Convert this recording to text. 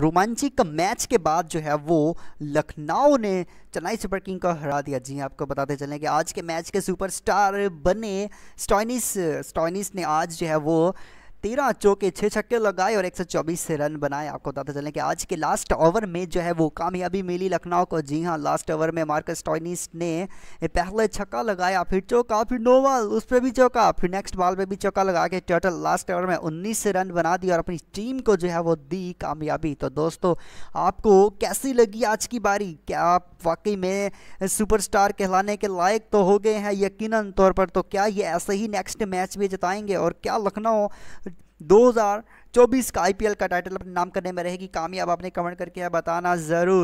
रोमांचिक match के बाद जो है वो लखनऊ ने चेन्नई सुपर किंग को हरा दिया जी हाँ, आपको बताते चलें कि आज के मैच के सुपरस्टार बने स्टॉइनिस स्टॉइनिस ने आज जो है वो तेरह चौके छः छक्के लगाए और एक से रन बनाए आपको बताते चलें कि आज के लास्ट ओवर में जो है वो कामयाबी मिली लखनऊ को जी हाँ लास्ट ओवर में मार्कस टॉइनिस ने पहले छक्का लगाया फिर चौका फिर नो बॉल उस पर भी चौका फिर नेक्स्ट बॉल पर भी चौका लगा के टोटल लास्ट ओवर में उन्नीस से रन बना दिया और अपनी टीम को जो है वो दी कामयाबी तो दोस्तों आपको कैसी लगी आज की बारी क्या आप वाकई में सुपरस्टार कहलाने के लायक तो हो गए हैं यकीनन तौर पर तो क्या ये ऐसे ही नेक्स्ट मैच भी जताएंगे और क्या लखनऊ 2024 का आईपीएल का टाइटल अपने नाम करने में रहेगी कामयाब आपने कमेंट करके बताना ज़रूर